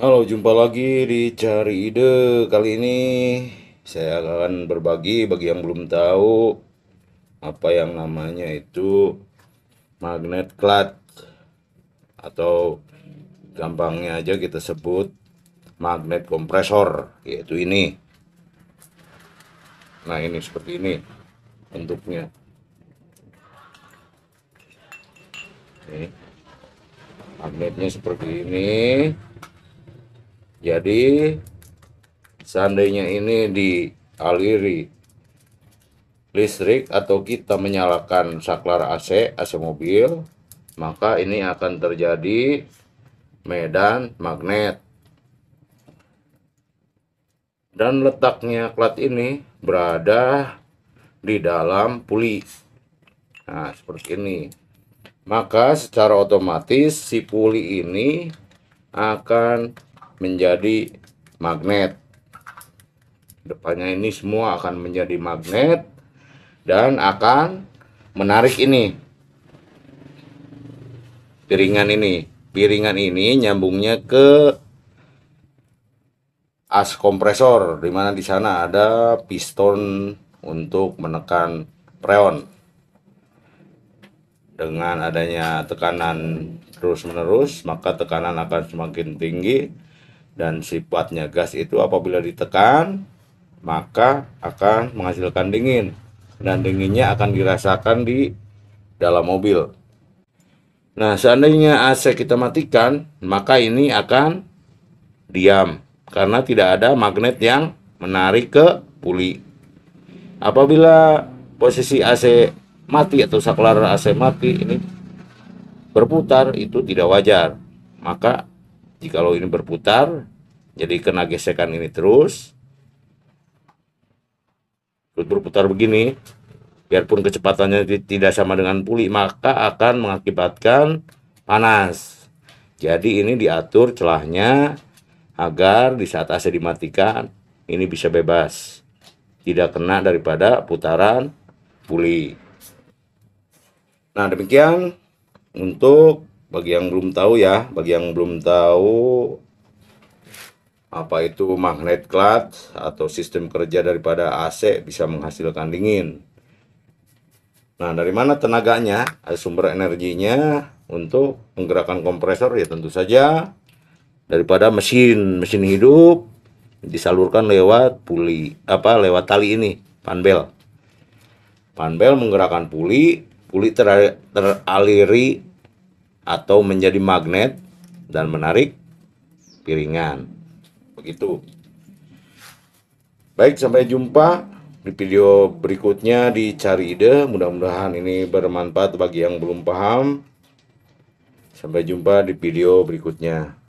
Halo, jumpa lagi di Cari Ide. Kali ini saya akan berbagi bagi yang belum tahu apa yang namanya itu magnet clutch atau gampangnya aja kita sebut magnet kompresor, yaitu ini. Nah, ini seperti ini bentuknya. Oke. Magnetnya seperti ini jadi seandainya ini dialiri listrik atau kita menyalakan saklar AC, AC mobil, maka ini akan terjadi medan magnet. Dan letaknya klat ini berada di dalam puli. Nah, seperti ini. Maka secara otomatis si puli ini akan menjadi magnet depannya ini semua akan menjadi magnet dan akan menarik ini piringan ini piringan ini nyambungnya ke as kompresor di mana di sana ada piston untuk menekan freon dengan adanya tekanan terus menerus maka tekanan akan semakin tinggi dan sifatnya gas itu apabila ditekan maka akan menghasilkan dingin dan dinginnya akan dirasakan di dalam mobil. Nah, seandainya AC kita matikan, maka ini akan diam karena tidak ada magnet yang menarik ke puli. Apabila posisi AC mati atau saklar AC mati ini berputar itu tidak wajar, maka kalau ini berputar jadi kena gesekan ini terus terus berputar begini biarpun kecepatannya tidak sama dengan puli maka akan mengakibatkan panas jadi ini diatur celahnya agar di saat AC dimatikan ini bisa bebas tidak kena daripada putaran puli nah demikian untuk bagi yang belum tahu ya bagi yang belum tahu apa itu magnet clutch atau sistem kerja daripada AC bisa menghasilkan dingin nah dari mana tenaganya sumber energinya untuk menggerakkan kompresor ya tentu saja daripada mesin mesin hidup disalurkan lewat puli apa lewat tali ini panbel panbel menggerakkan puli puli ter, teraliri atau menjadi magnet dan menarik piringan. Begitu. Baik, sampai jumpa di video berikutnya di Cari Ide. Mudah-mudahan ini bermanfaat bagi yang belum paham. Sampai jumpa di video berikutnya.